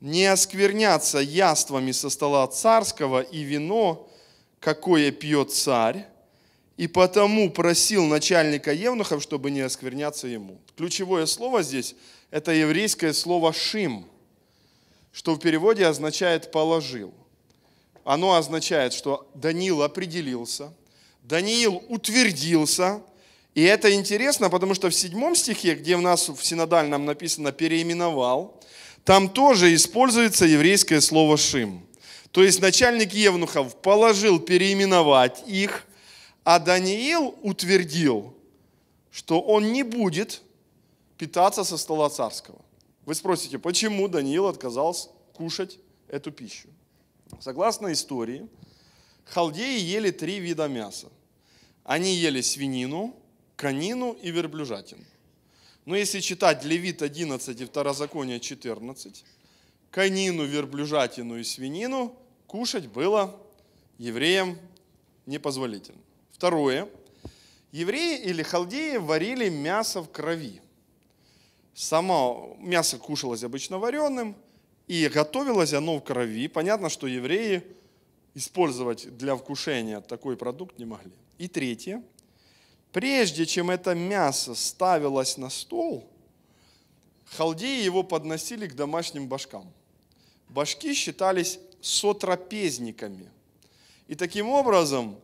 не оскверняться яствами со стола царского и вино, какое пьет царь, и потому просил начальника евнухов, чтобы не оскверняться ему. Ключевое слово здесь – это еврейское слово «шим», что в переводе означает «положил» оно означает, что Даниил определился, Даниил утвердился, и это интересно, потому что в седьмом стихе, где у нас в синодальном написано «переименовал», там тоже используется еврейское слово «шим». То есть начальник Евнухов положил переименовать их, а Даниил утвердил, что он не будет питаться со стола царского. Вы спросите, почему Даниил отказался кушать эту пищу? Согласно истории, халдеи ели три вида мяса. Они ели свинину, конину и верблюжатин. Но если читать Левит 11 и Второзаконие 14, конину, верблюжатину и свинину кушать было евреям непозволительно. Второе. Евреи или халдеи варили мясо в крови. Само мясо кушалось обычно вареным – и готовилось оно в крови. Понятно, что евреи использовать для вкушения такой продукт не могли. И третье. Прежде чем это мясо ставилось на стол, халдеи его подносили к домашним башкам. Башки считались сотрапезниками. И таким образом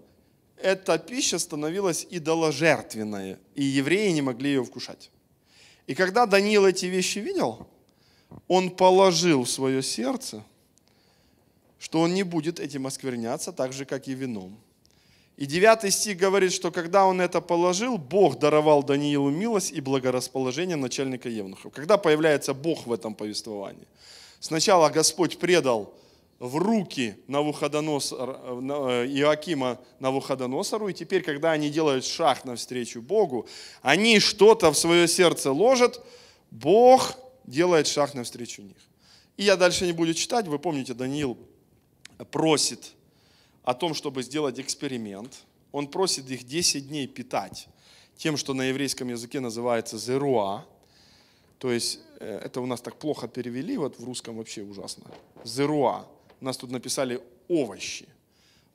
эта пища становилась идоложертвенная, и евреи не могли ее вкушать. И когда Даниил эти вещи видел, он положил в свое сердце, что он не будет этим оскверняться, так же, как и вином. И 9 стих говорит, что когда он это положил, Бог даровал Даниилу милость и благорасположение начальника Евнухов. Когда появляется Бог в этом повествовании? Сначала Господь предал в руки Навуходоносор, э, Иоакима Навуходоносору, и теперь, когда они делают шаг навстречу Богу, они что-то в свое сердце ложат, Бог делает шаг навстречу них. И я дальше не буду читать, вы помните, Даниил просит о том, чтобы сделать эксперимент. Он просит их 10 дней питать тем, что на еврейском языке называется зеруа. То есть э, это у нас так плохо перевели, вот в русском вообще ужасно. Зеруа. У нас тут написали овощи.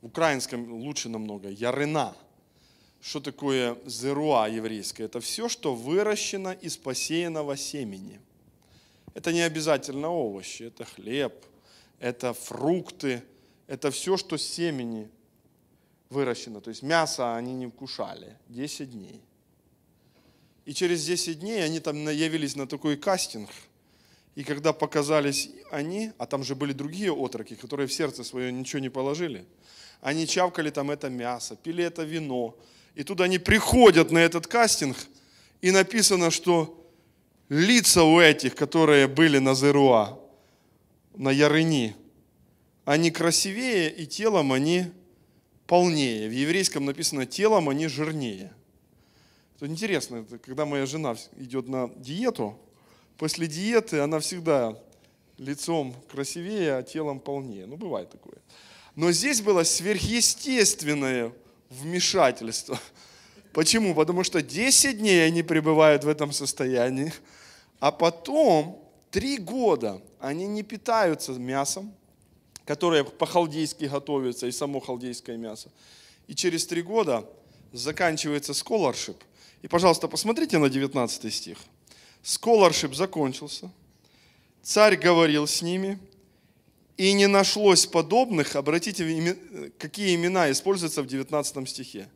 В украинском лучше намного. Ярына. Что такое зеруа еврейское? Это все, что выращено из посеянного семени – это не обязательно овощи, это хлеб, это фрукты, это все, что с семени выращено. То есть мясо они не вкушали 10 дней. И через 10 дней они там явились на такой кастинг. И когда показались они, а там же были другие отроки, которые в сердце свое ничего не положили, они чавкали там это мясо, пили это вино. И тут они приходят на этот кастинг, и написано, что лица у этих, которые были на Зеруа, на Ярыни, они красивее и телом они полнее. В еврейском написано телом они жирнее. Это интересно, это когда моя жена идет на диету, после диеты она всегда лицом красивее, а телом полнее. Ну, бывает такое. Но здесь было сверхъестественное вмешательство. Почему? Потому что 10 дней они пребывают в этом состоянии. А потом три года они не питаются мясом, которое по-халдейски готовится, и само халдейское мясо. И через три года заканчивается сколаршип. И, пожалуйста, посмотрите на 19 стих. Сколаршип закончился. Царь говорил с ними, и не нашлось подобных, обратите, какие имена используются в 19 стихе.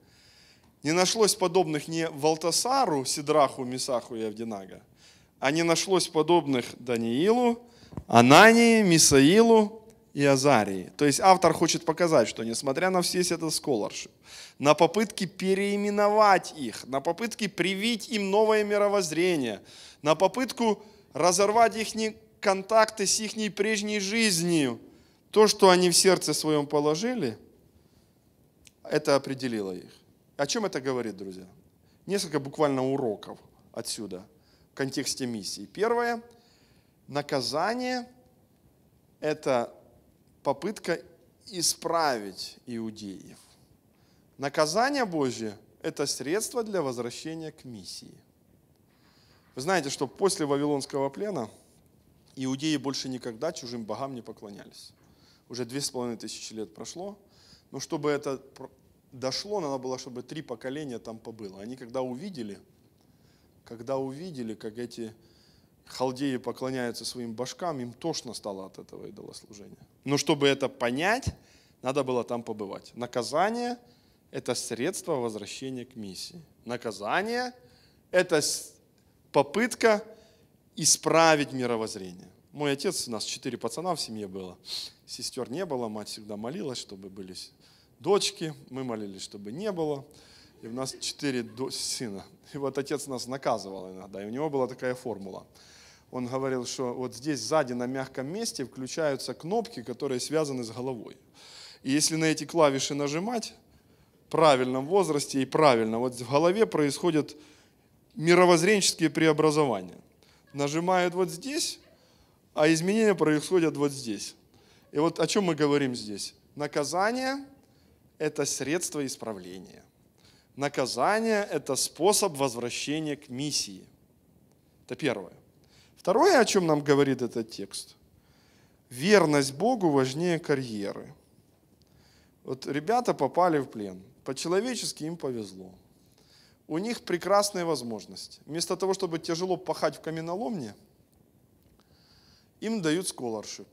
Не нашлось подобных не Валтасару, Сидраху, Мисаху и Авдинага – а не нашлось подобных Даниилу, Анании, Мисаилу и Азарии. То есть автор хочет показать, что несмотря на все это scholarship, на попытки переименовать их, на попытки привить им новое мировоззрение, на попытку разорвать их контакты с их прежней жизнью, то, что они в сердце своем положили, это определило их. О чем это говорит, друзья? Несколько буквально уроков отсюда – контексте миссии. Первое – наказание – это попытка исправить иудеев. Наказание Божье – это средство для возвращения к миссии. Вы знаете, что после Вавилонского плена иудеи больше никогда чужим богам не поклонялись. Уже две с половиной тысячи лет прошло, но чтобы это дошло, надо было, чтобы три поколения там побыло. Они когда увидели – когда увидели, как эти халдеи поклоняются своим башкам, им тошно стало от этого идолослужения. Но чтобы это понять, надо было там побывать. Наказание – это средство возвращения к миссии. Наказание – это попытка исправить мировоззрение. Мой отец, у нас четыре пацана в семье было, сестер не было, мать всегда молилась, чтобы были дочки, мы молились, чтобы не было. И у нас четыре сына. И вот отец нас наказывал иногда. И у него была такая формула. Он говорил, что вот здесь сзади на мягком месте включаются кнопки, которые связаны с головой. И если на эти клавиши нажимать в правильном возрасте и правильно, вот в голове происходят мировоззренческие преобразования. Нажимают вот здесь, а изменения происходят вот здесь. И вот о чем мы говорим здесь? Наказание – это средство исправления – Наказание – это способ возвращения к миссии. Это первое. Второе, о чем нам говорит этот текст. Верность Богу важнее карьеры. Вот ребята попали в плен. По-человечески им повезло. У них прекрасная возможность. Вместо того, чтобы тяжело пахать в каменоломне, им дают сколаршип.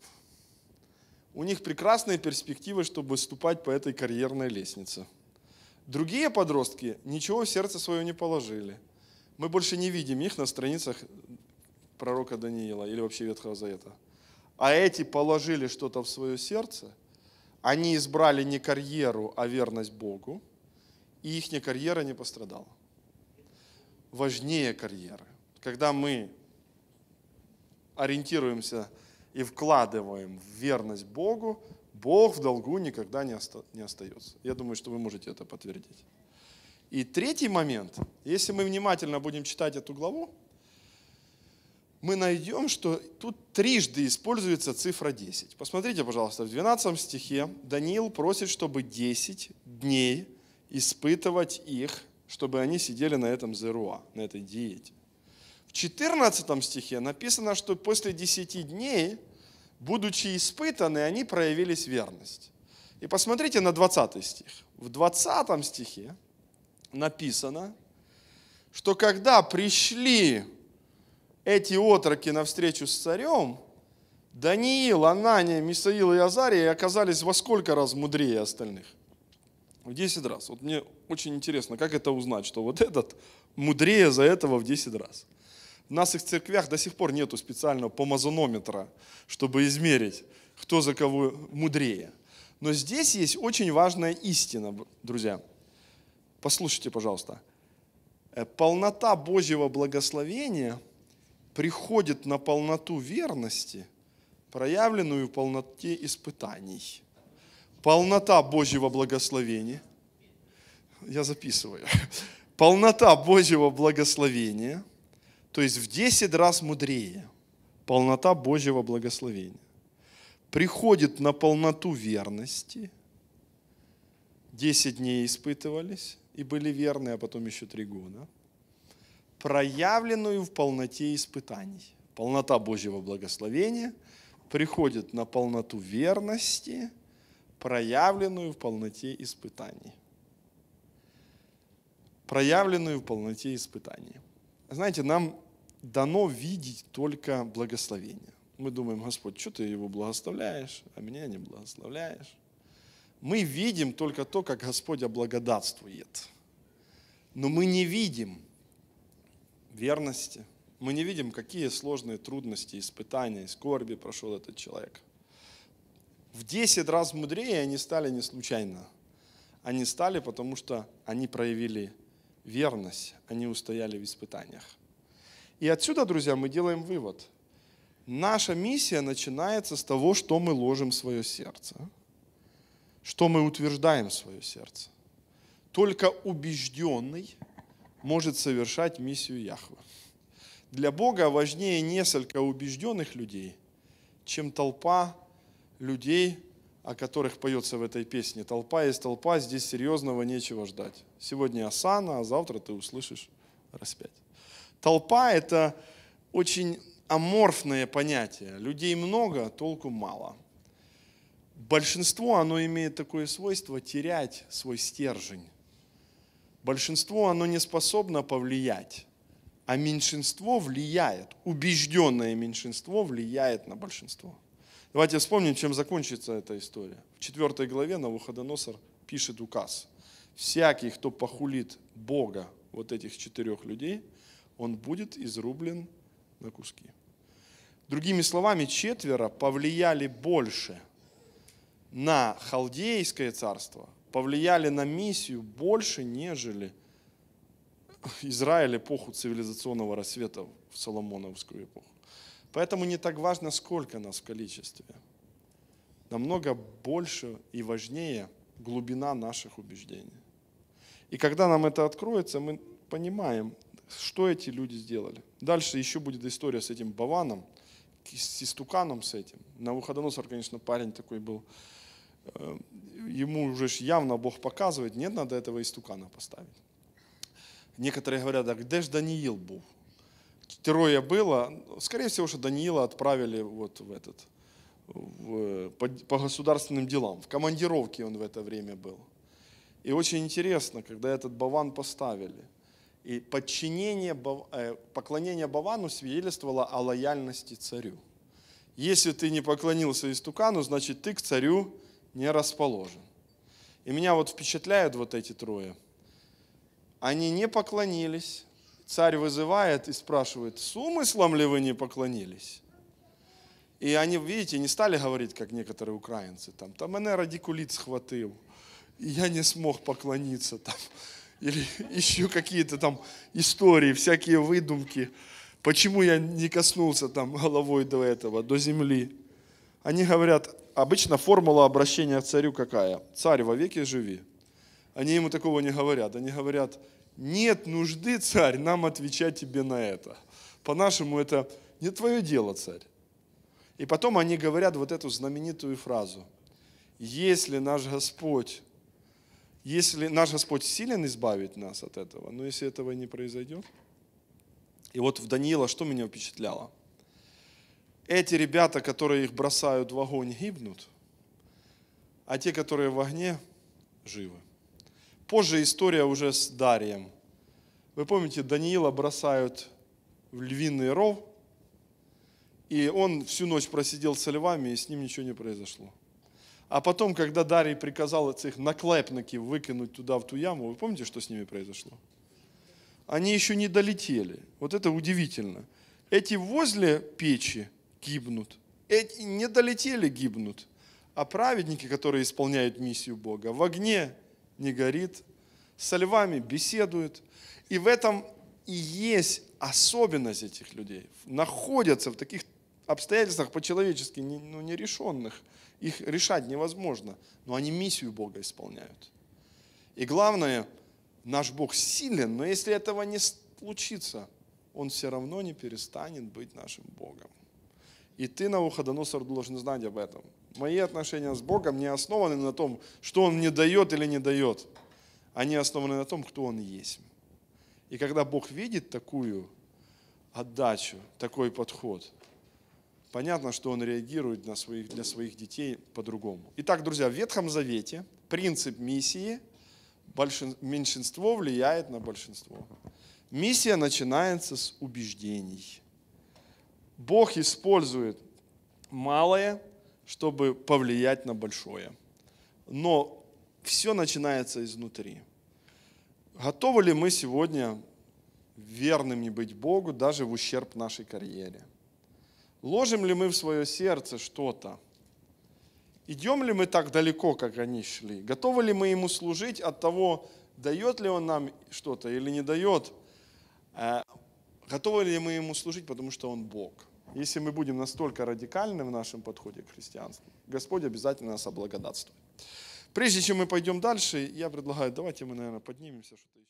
У них прекрасные перспективы, чтобы ступать по этой карьерной лестнице – Другие подростки ничего в сердце свое не положили. Мы больше не видим их на страницах пророка Даниила или вообще Ветхого Завета. А эти положили что-то в свое сердце, они избрали не карьеру, а верность Богу, и их карьера не пострадала. Важнее карьеры. Когда мы ориентируемся и вкладываем в верность Богу, Бог в долгу никогда не, остается. Я думаю, что вы можете это подтвердить. И третий момент, если мы внимательно будем читать эту главу, мы найдем, что тут трижды используется цифра 10. Посмотрите, пожалуйста, в 12 стихе Даниил просит, чтобы 10 дней испытывать их, чтобы они сидели на этом зеруа, на этой диете. В 14 стихе написано, что после 10 дней – будучи испытаны, они проявили верность. И посмотрите на 20 стих. В 20 стихе написано, что когда пришли эти отроки навстречу встречу с царем, Даниил, Анания, Мисаил и Азария оказались во сколько раз мудрее остальных? В 10 раз. Вот мне очень интересно, как это узнать, что вот этот мудрее за этого в 10 раз. У нас в церквях до сих пор нету специального помазонометра, чтобы измерить, кто за кого мудрее. Но здесь есть очень важная истина, друзья. Послушайте, пожалуйста. Э, полнота Божьего благословения приходит на полноту верности, проявленную в полноте испытаний. Полнота Божьего благословения. Я записываю. Полнота Божьего благословения – то есть в 10 раз мудрее полнота Божьего благословения. Приходит на полноту верности. 10 дней испытывались и были верны, а потом еще 3 года. Проявленную в полноте испытаний. Полнота Божьего благословения приходит на полноту верности, проявленную в полноте испытаний. Проявленную в полноте испытаний. Знаете, нам дано видеть только благословение. Мы думаем, Господь, что ты его благословляешь, а меня не благословляешь. Мы видим только то, как Господь облагодатствует. Но мы не видим верности, мы не видим, какие сложные трудности, испытания скорби прошел этот человек. В 10 раз мудрее они стали не случайно. Они стали, потому что они проявили верность, они устояли в испытаниях. И отсюда, друзья, мы делаем вывод. Наша миссия начинается с того, что мы ложим в свое сердце, что мы утверждаем в свое сердце. Только убежденный может совершать миссию Яхвы. Для Бога важнее несколько убежденных людей, чем толпа людей, о которых поется в этой песне. Толпа есть толпа, здесь серьезного нечего ждать. Сегодня Асана, а завтра ты услышишь распять. Толпа – это очень аморфное понятие. Людей много, толку мало. Большинство, оно имеет такое свойство терять свой стержень. Большинство, оно не способно повлиять. А меньшинство влияет, убежденное меньшинство влияет на большинство. Давайте вспомним, чем закончится эта история. В 4 главе Навуходоносор пишет указ. Всякий, кто похулит Бога вот этих четырех людей, он будет изрублен на куски. Другими словами, четверо повлияли больше на халдейское царство, повлияли на миссию больше, нежели Израиль эпоху цивилизационного рассвета в Соломоновскую эпоху. Поэтому не так важно, сколько нас в количестве. Намного больше и важнее глубина наших убеждений. И когда нам это откроется, мы понимаем, что эти люди сделали? Дальше еще будет история с этим Баваном, с истуканом с этим. На Навуходоносор, конечно, парень такой был. Э, ему уже явно Бог показывает, нет, надо этого истукана поставить. Некоторые говорят, а где же Даниил был? Трое было. Скорее всего, что Даниила отправили вот в этот, в, по, по государственным делам. В командировке он в это время был. И очень интересно, когда этот Баван поставили, и подчинение, э, поклонение Бавану свидетельствовало о лояльности царю. Если ты не поклонился истукану, значит ты к царю не расположен. И меня вот впечатляют вот эти трое. Они не поклонились. Царь вызывает и спрашивает, с умыслом ли вы не поклонились? И они, видите, не стали говорить, как некоторые украинцы, там, там меня э, радикулит схватил, и я не смог поклониться, там, или еще какие-то там истории, всякие выдумки. Почему я не коснулся там головой до этого, до земли? Они говорят, обычно формула обращения к царю какая? Царь во веки живи. Они ему такого не говорят. Они говорят, нет нужды, царь, нам отвечать тебе на это. По-нашему это не твое дело, царь. И потом они говорят вот эту знаменитую фразу. Если наш Господь если наш Господь силен избавить нас от этого, но если этого не произойдет. И вот в Даниила что меня впечатляло? Эти ребята, которые их бросают в огонь, гибнут, а те, которые в огне, живы. Позже история уже с Дарием. Вы помните, Даниила бросают в львиный ров, и он всю ночь просидел со львами, и с ним ничего не произошло. А потом, когда Дарий приказал этих наклепников выкинуть туда, в ту яму, вы помните, что с ними произошло? Они еще не долетели. Вот это удивительно. Эти возле печи гибнут, эти не долетели, гибнут. А праведники, которые исполняют миссию Бога, в огне не горит, со львами беседует. И в этом и есть особенность этих людей. Находятся в таких обстоятельствах по-человечески ну, нерешенных. Их решать невозможно, но они миссию Бога исполняют. И главное, наш Бог силен, но если этого не случится, Он все равно не перестанет быть нашим Богом. И ты, Навуходоносор, должен знать об этом. Мои отношения с Богом не основаны на том, что Он мне дает или не дает. Они основаны на том, кто Он есть. И когда Бог видит такую отдачу, такой подход, понятно, что он реагирует на своих, для своих детей по-другому. Итак, друзья, в Ветхом Завете принцип миссии большин, меньшинство влияет на большинство. Миссия начинается с убеждений. Бог использует малое, чтобы повлиять на большое. Но все начинается изнутри. Готовы ли мы сегодня верными быть Богу даже в ущерб нашей карьере? Ложим ли мы в свое сердце что-то? Идем ли мы так далеко, как они шли? Готовы ли мы ему служить от того, дает ли он нам что-то или не дает? Э, готовы ли мы ему служить, потому что он Бог? Если мы будем настолько радикальны в нашем подходе к христианству, Господь обязательно нас облагодатствует. Прежде чем мы пойдем дальше, я предлагаю, давайте мы, наверное, поднимемся. Что то